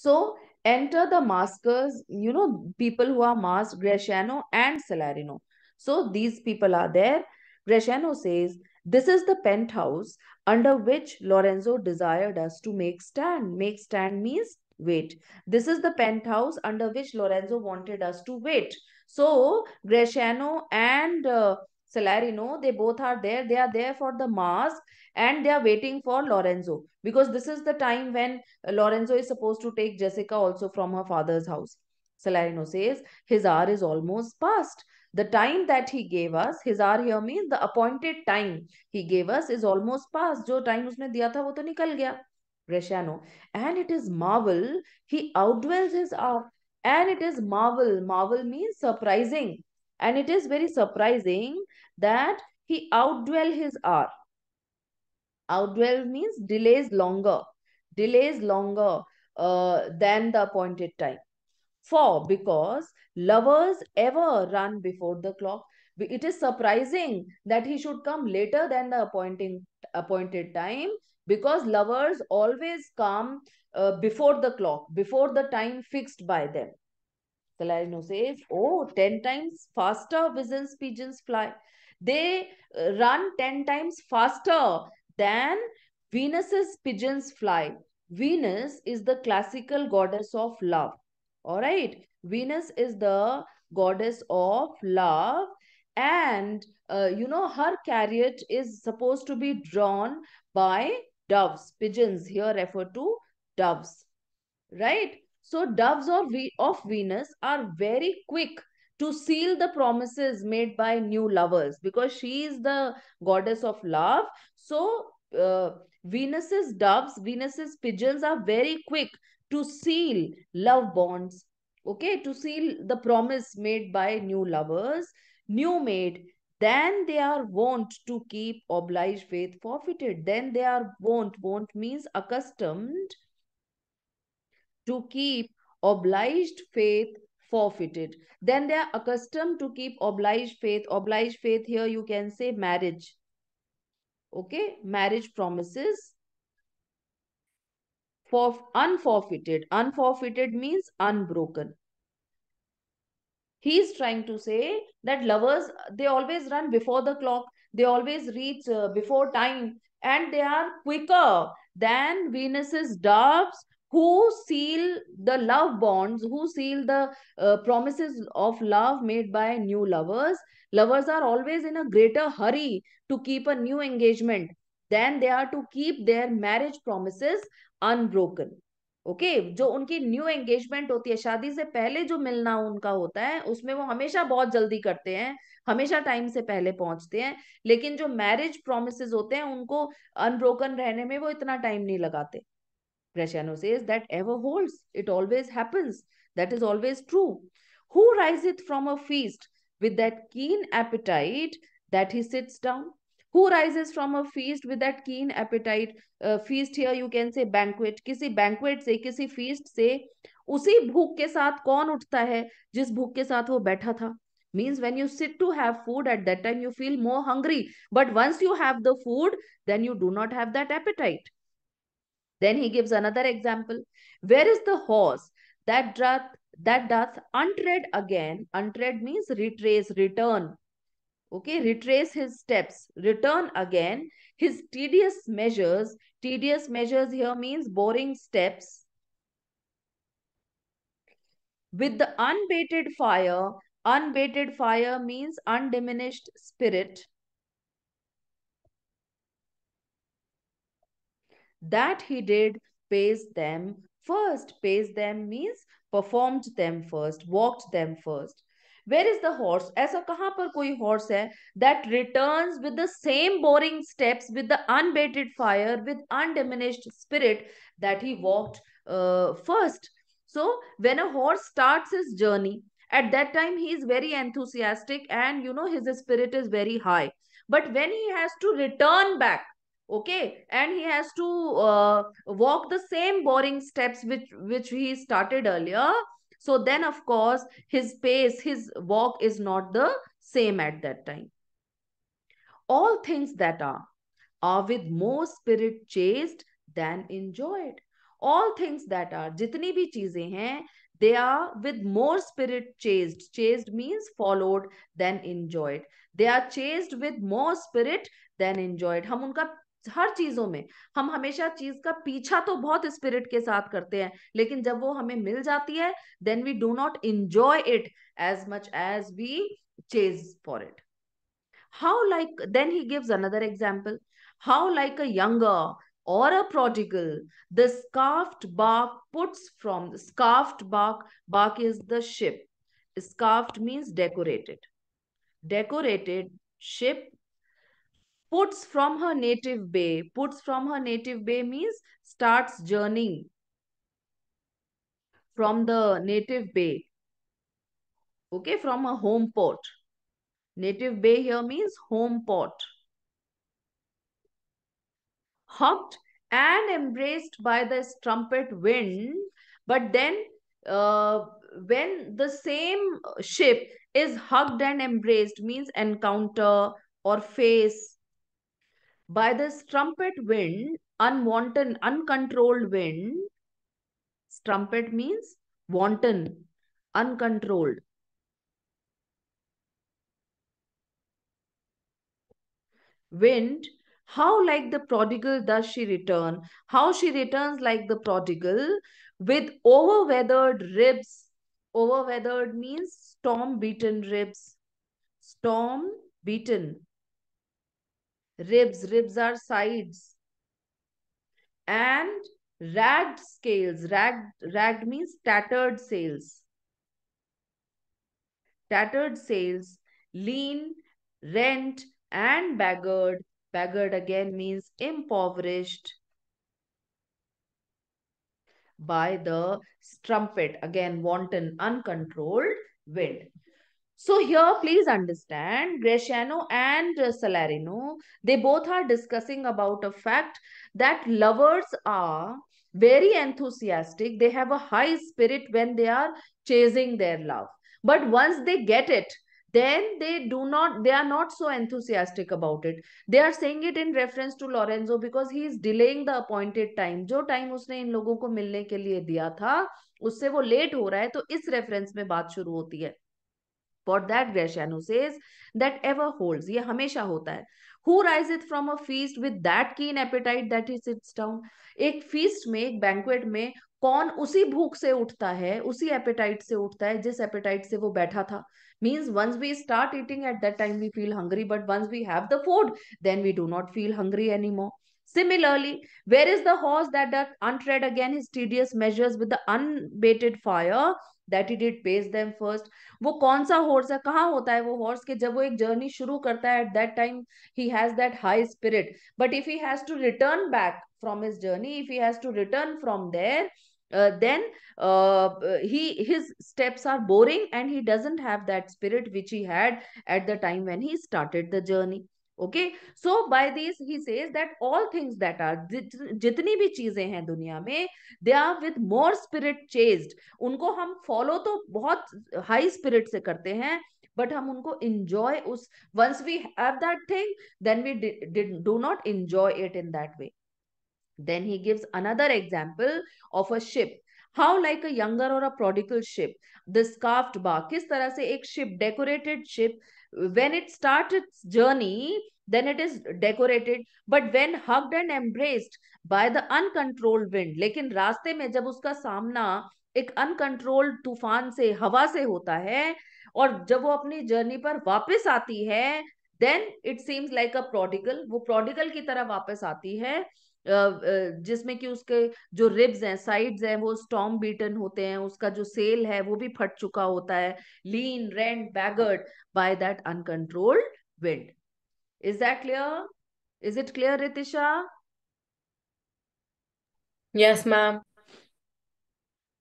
So enter the maskers, you know, people who are masked, Graciano and Salarino. So these people are there. Graciano says, this is the penthouse under which Lorenzo desired us to make stand. Make stand means wait. This is the penthouse under which Lorenzo wanted us to wait. So Graciano and uh, Salarino, they both are there. They are there for the mask and they are waiting for Lorenzo because this is the time when Lorenzo is supposed to take Jessica also from her father's house. Salarino says his hour is almost past. The time that he gave us, his hour here means the appointed time he gave us is almost past. जो time उसने दिया था वो तो निकल गया. Bresciano. And it is marvel he outdwells his hour. And it is marvel. Marvel means surprising. And it is very surprising that he outdwell his hour. Outdwell means delays longer, delays longer uh, than the appointed time. For because lovers ever run before the clock. It is surprising that he should come later than the appointing appointed time because lovers always come uh, before the clock, before the time fixed by them. Kalarino says, oh, 10 times faster pigeons, pigeons fly. They uh, run 10 times faster than Venus's pigeons fly. Venus is the classical goddess of love. All right. Venus is the goddess of love and uh, you know her chariot is supposed to be drawn by doves pigeons here refer to doves right so doves of, of venus are very quick to seal the promises made by new lovers because she is the goddess of love. So, uh, Venus's doves, Venus's pigeons are very quick to seal love bonds, okay, to seal the promise made by new lovers, new made. Then they are wont to keep obliged faith forfeited. Then they are wont, wont means accustomed to keep obliged faith forfeited. Then they are accustomed to keep obliged faith. Obliged faith here you can say marriage. Okay, marriage promises. For unforfeited. Unforfeited means unbroken. He is trying to say that lovers, they always run before the clock. They always reach uh, before time. And they are quicker than Venus's doves who seal the love bonds, who seal the uh, promises of love made by new lovers. Lovers are always in a greater hurry to keep a new engagement than they are to keep their marriage promises unbroken. Okay okay, जो उनकी new engagement होती है शादी से पहले जो मिलना उनका होता है उसमें वो हमेशा बहुत जल्दी करते हैं हमेशा टाइम से पहले पहुंचते हैं लेकिन जो मैरिज प्रोमिस होते हैं उनको अनब्रोकन रहने में वो इतना टाइम नहीं लगाते Graciano says, that ever holds. It always happens. That is always true. Who riseth from a feast with that keen appetite that he sits down? Who rises from a feast with that keen appetite? Uh, feast here you can say banquet. किसी banquet से किसी feast से उसी भूख के साथ कौन उठता है जिस भूख के साथ वो बैठा था means when you sit to have food at that time you feel more hungry but once you have the food then you do not have that appetite then he gives another example. Where is the horse that doth, that doth untread again? Untread means retrace, return. Okay, retrace his steps, return again. His tedious measures, tedious measures here means boring steps. With the unbated fire, unbated fire means undiminished spirit that he did pays them first. Pays them means performed them first, walked them first. Where is the horse? ऐसा कहाँ par koi horse hai that returns with the same boring steps, with the unbated fire, with undiminished spirit that he walked uh, first. So when a horse starts his journey, at that time he is very enthusiastic and you know his spirit is very high. But when he has to return back okay and he has to uh, walk the same boring steps which which he started earlier so then of course his pace his walk is not the same at that time all things that are are with more spirit chased than enjoyed all things that are jitni bhi cheeze hain they are with more spirit chased chased means followed than enjoyed they are chased with more spirit than enjoyed हम उनका हर चीजों में हम हमेशा चीज का पीछा तो बहुत स्पिरिट के साथ करते हैं लेकिन जब वो हमें मिल जाती है then we do not enjoy it as much as we chase for it how like then he gives another example how like a younger or a prodigal the scarfed बाक puts from the scarfed bark bark is the ship scarfed means decorated decorated ship puts from her native bay. Puts from her native bay means starts journeying from the native bay. Okay, from a home port. Native bay here means home port. Hugged and embraced by this trumpet wind. But then uh, when the same ship is hugged and embraced means encounter or face by this trumpet wind, unwanted, uncontrolled wind, trumpet means wanton, uncontrolled. Wind, how like the prodigal does she return? How she returns like the prodigal with overweathered ribs. Overweathered means storm-beaten ribs. Storm-beaten ribs ribs are sides and ragged scales ragged ragged means tattered sails tattered sails lean rent and beggared beggared again means impoverished by the strumpet again wanton uncontrolled wind So here, please understand, greciano and Salarino, they both are discussing about a fact that lovers are very enthusiastic. They have a high spirit when they are chasing their love. But once they get it, then they do not they are not so enthusiastic about it they are saying it in reference to lorenzo because he is delaying the appointed time jo time usne in logon ko milne ke liye diya tha usse wo late ho raha hai to is reference mein baat shuru hoti hai for that Gratiano says that ever holds ये हमेशा होता है who riseth from a feast with that keen appetite that he sits down एक feast में एक banquet में कौन उसी भूख से उठता है उसी एपेटाइट से उठता है जिस एपेटाइट से वो बैठा था means once we start eating at that time we feel hungry but once we have the food then we do not feel hungry any more Similarly, where is the horse that doth untread again his tedious measures with the unabated fire that it it pace them first वो कौन सा horse है कहाँ होता है वो horse के जब वो एक जर्नी शुरू करता है at that time he has that high spirit but if he has to return back from his journey if he has to return from there Uh, then uh, he his steps are boring and he doesn't have that spirit which he had at the time when he started the journey okay so by this he says that all things that are जितनी भी चीजें हैं दुनिया में they are with more spirit chased उनको हम follow तो बहुत हाई स्पिरिट से करते हैं बट हम उनको इंजॉय उस once we have that thing then we do not enjoy it in that way then he gives another example of a ship how like a younger or a prodigal ship the carved bark किस तरह से एक ship decorated ship when it starts its journey then it is decorated but when hugged and embraced by the uncontrolled wind लेकिन रास्ते में जब उसका सामना एक अनकंट्रोल्ड तूफान से हवा से होता है और जब वो अपनी जर्नी पर वापस आती है then it seems like a prodigal वो प्रोडिगल की तरह वापस आती है जिसमें कि उसके जो रिब्स हैं साइड्स हैं वो स्टॉम बीटन होते हैं उसका जो सेल है वो भी फट चुका होता है lean rent beggared by that uncontrolled wind is that clear is it clear Ritisha yes ma'am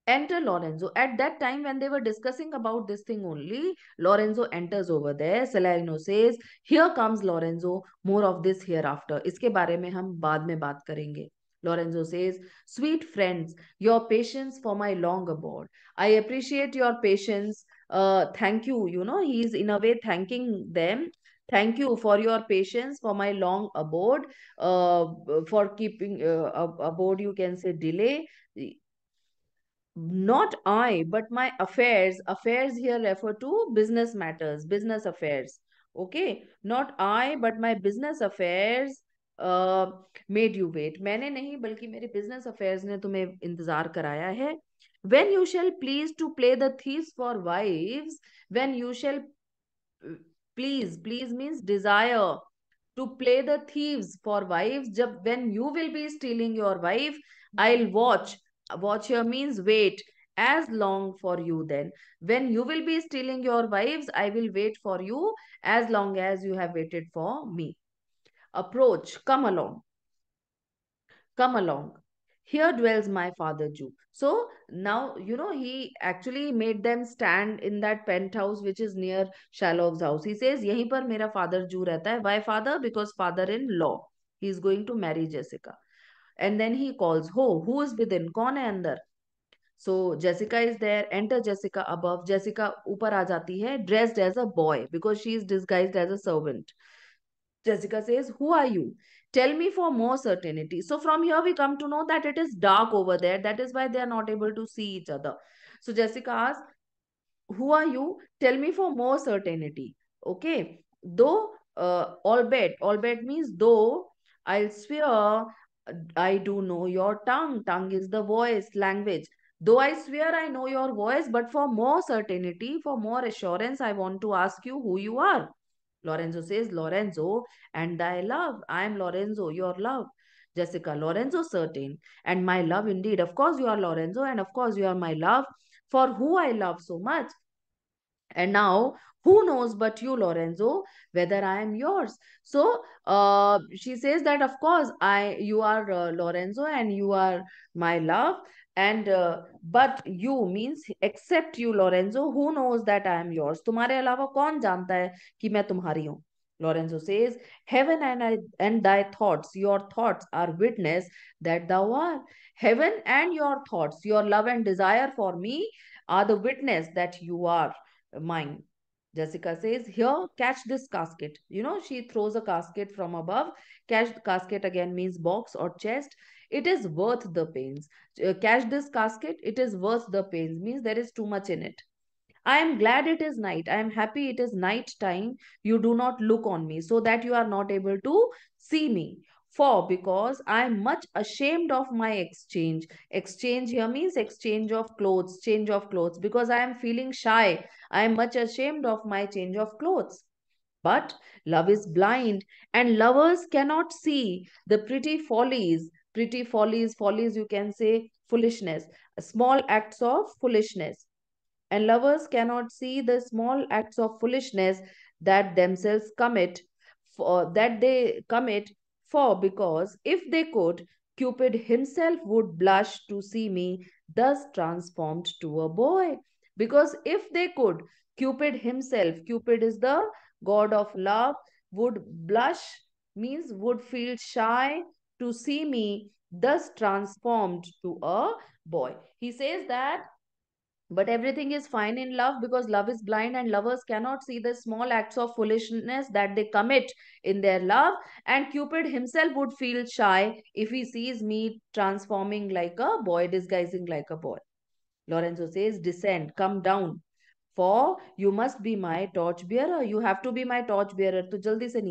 enter Lorenzo. At that time, when they were discussing about this thing only, Lorenzo enters over there. Salerno says, here comes Lorenzo, more of this hereafter. Iske baare mein hum baad mein baat karenge." Lorenzo says, sweet friends, your patience for my long abode. I appreciate your patience. Uh, thank you. You know, he is in a way thanking them thank you for your patience for my long abode uh, for keeping uh, abode you can say delay not I, but my affairs. Affairs here refer to business matters, business affairs. Okay, not I, but my business affairs made you wait मैंने नहीं बल्कि मेरे business affairs ने तुम्हें इंतजार कराया है when you shall please to play the thieves for wives when you shall please please means desire to play the thieves for wives जब when you will be stealing your wife I will watch watch your means wait as long for you then when you will be stealing your wives i will wait for you as long as you have waited for me approach come along come along here dwells my father jew so now you know he actually made them stand in that penthouse which is near shalom's house he says yahi par mera father jew rehta hai why father because father in law he is going to marry jessica and then he calls, Ho, who is within? Kaun hai andar? So Jessica is there. Enter Jessica above. Jessica ऊपर आ जाती है dressed as a boy because she is disguised as a servant. Jessica says, Who are you? Tell me for more certainty. So from here we come to know that it is dark over there. That is why they are not able to see each other. So Jessica asks, Who are you? Tell me for more certainty. Okay. Though, uh, albeit, albeit means though, I'll swear I do know your tongue. Tongue is the voice, language. Though I swear I know your voice, but for more certainty, for more assurance, I want to ask you who you are. Lorenzo says, Lorenzo and thy love. I am Lorenzo, your love. Jessica, Lorenzo, certain. And my love indeed. Of course, you are Lorenzo, and of course, you are my love for who I love so much. And now, who knows but you, Lorenzo, whether I am yours? So uh, she says that, of course, I you are uh, Lorenzo and you are my love. And uh, but you means except you, Lorenzo, who knows that I am yours? तुम्हारे अलावा कौन जानता है कि मैं तुम्हारी हूँ Lorenzo says, Heaven and, I, and thy thoughts, your thoughts are witness that thou art. Heaven and your thoughts, your love and desire for me are the witness that you are mine. Jessica says, Here, catch this casket. You know, she throws a casket from above. Catch casket again means box or chest. It is worth the pains. Uh, catch this casket. It is worth the pains. Means there is too much in it. I am glad it is night. I am happy it is night time. You do not look on me so that you are not able to see me. For because I am much ashamed of my exchange. Exchange here means exchange of clothes, change of clothes. Because I am feeling shy, I am much ashamed of my change of clothes. But love is blind and lovers cannot see the pretty follies. Pretty follies, follies, you can say foolishness, small acts of foolishness. And lovers cannot see the small acts of foolishness that themselves commit, for, that they commit for because if they could, Cupid himself would blush to see me thus transformed to a boy. Because if they could, Cupid himself, Cupid is the god of love, would blush, means would feel shy to see me thus transformed to a boy. He says that but everything is fine in love because love is blind and lovers cannot see the small acts of foolishness that they commit in their love. And Cupid himself would feel shy if he sees me transforming like a boy, disguising like a boy. Lorenzo says, Descend, come down. For you must be my torch bearer. You have to be my torch bearer. तो जल्दी से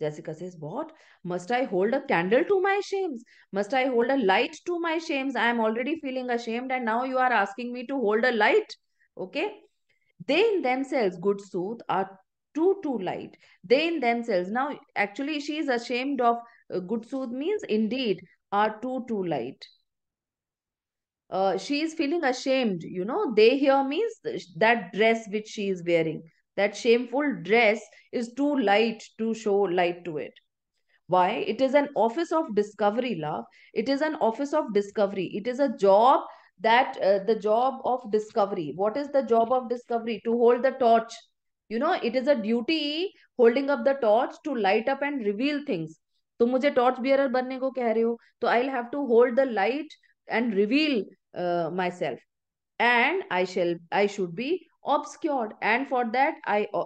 Jessica says, What? Must I hold a candle to my shames? Must I hold a light to my shames? I am already feeling ashamed, and now you are asking me to hold a light. Okay. They in themselves, good sooth, are too, too light. They in themselves, now actually, she is ashamed of uh, good sooth means indeed are too, too light. Uh, she is feeling ashamed, you know. They here means that dress which she is wearing that shameful dress is too light to show light to it. Why? It is an office of discovery, love. It is an office of discovery. It is a job that uh, the job of discovery. What is the job of discovery? To hold the torch. You know, it is a duty holding up the torch to light up and reveal things. So, मुझे torch bearer बनने को कह रहे हो तो I have to hold the and and reveal myself and I shall I should obscured and for that i uh,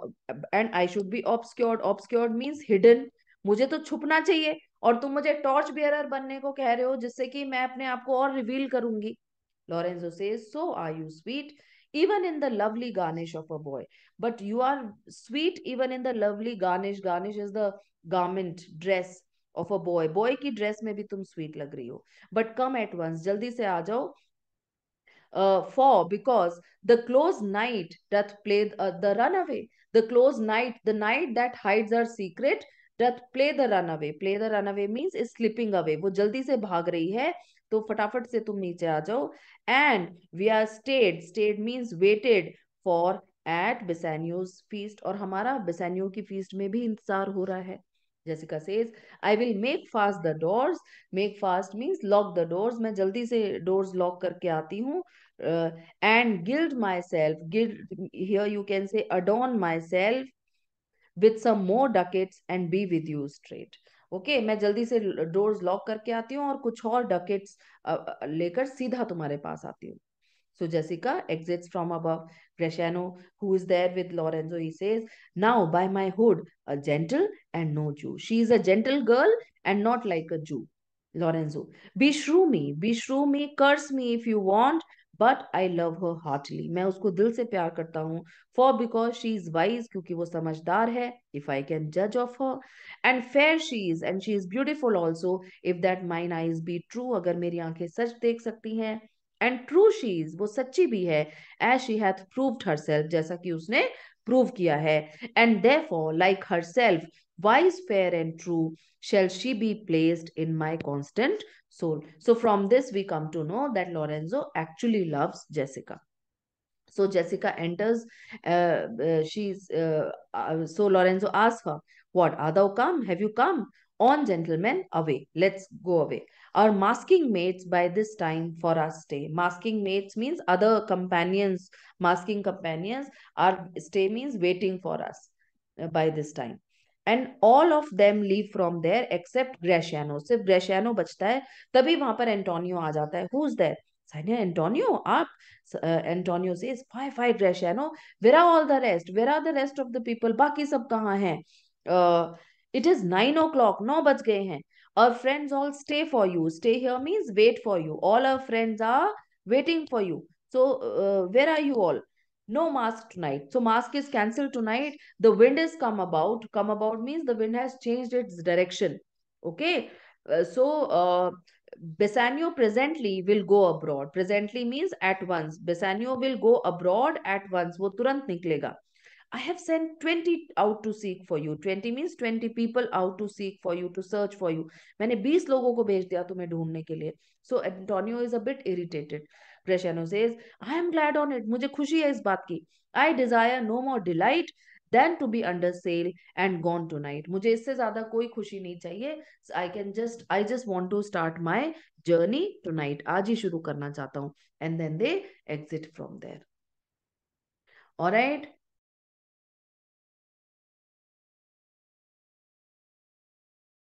and i should be obscured obscured means hidden मुझे तो छुपना चाहिए और तुम मुझे टॉर्च बेयरर बनने को कह रहे हो जिससे कि मैं अपने आप को और रिवील करूंगी लॉरेंजो से so are you sweet even in the lovely garnish of a boy but you are sweet even in the lovely garnish garnish is the garment dress of a boy boy की dress में भी तुम sweet लग रही हो but come eight once जल्दी से आ जाओ uh, for because the close night doth play uh, the runaway. The close night, the night that hides our secret, doth play the runaway. Play the runaway means is slipping away. वो जल्दी से भाग रही है तो फटाफट से तुम नीचे आ जाओ and we are stayed stayed means waited for at Bassanio's feast और हमारा बिसेन्यू की फीस्ट में भी इंतजार हो रहा है Jessica says I will make fast the doors make fast means lock the doors मैं जल्दी से डोर्स लॉक करके आती हूँ and gild myself gild here you can say adorn myself with some more ducats and be with you straight okay मैं जल्दी से doors lock करके आती हूँ और कुछ और डकेट्स लेकर सीधा तुम्हारे पास आती हूँ So Jessica exits from above. Bresciano, who is there with Lorenzo, he says, Now by my hood, a gentle and no Jew. She is a gentle girl and not like a Jew. Lorenzo, beshrew me, beshrew me, curse me if you want, but I love her heartily. मैं उसको दिल से प्यार करता हूँ For because she is wise, क्योंकि वो समझदार है If I can judge of her, and fair she is, and she is beautiful also. If that mine eyes be true, अगर मेरी आंखें सच देख सकती हैं एंड ट्रू शी इज वो सच्ची भी है as she hath proved her जैसा कि उसने प्रूव किया है and therefore like herself wise fair and true shall she be placed in my constant soul. So from this we come to know that Lorenzo actually loves Jessica. So Jessica enters, uh, uh, She uh, uh, so Lorenzo asks her, what, Adao come? Have you come? On, gentlemen, away. Let's go away. our masking mates by this time for our stay. Masking mates means other companions, masking companions, our stay means waiting for us uh, by this time. And all of them leave from there except Gratiano सिर्फ Gratiano बचता है तभी वहां पर Antonio आ जाता है who there Signior Antonio आप एंटोनियो से fie fie Gratiano where are all the rest where are the rest of the people बाकी सब कहाँ हैं it is nine o'clock नौ बज गए हैं Our friends all stay for you. Stay here means wait for you. All our friends are waiting for you. So, uh, where are you all? No mask tonight. So, mask is cancelled tonight. The wind has come about. Come about means the wind has changed its direction. Okay. Uh, so, uh, presently will go abroad. Presently means at once. Besanio will go abroad at once. वो तुरंत निकलेगा. I have sent 20 out to seek for you. 20 means 20 people out to seek for you, to search for you. मैंने 20 लोगों को भेज दिया तुम्हें ढूंढने ke liye. So Antonio is a bit irritated. Bresciano says, I am glad on it. Mujhe khushi hai is baat ki. I desire no more delight than to be under sail and gone tonight. Mujhe isse इससे koi khushi nahi chahiye. So I can just, I just want to start my journey tonight. Aaj hi shuru karna chahta हूँ. And then they exit from there. All right.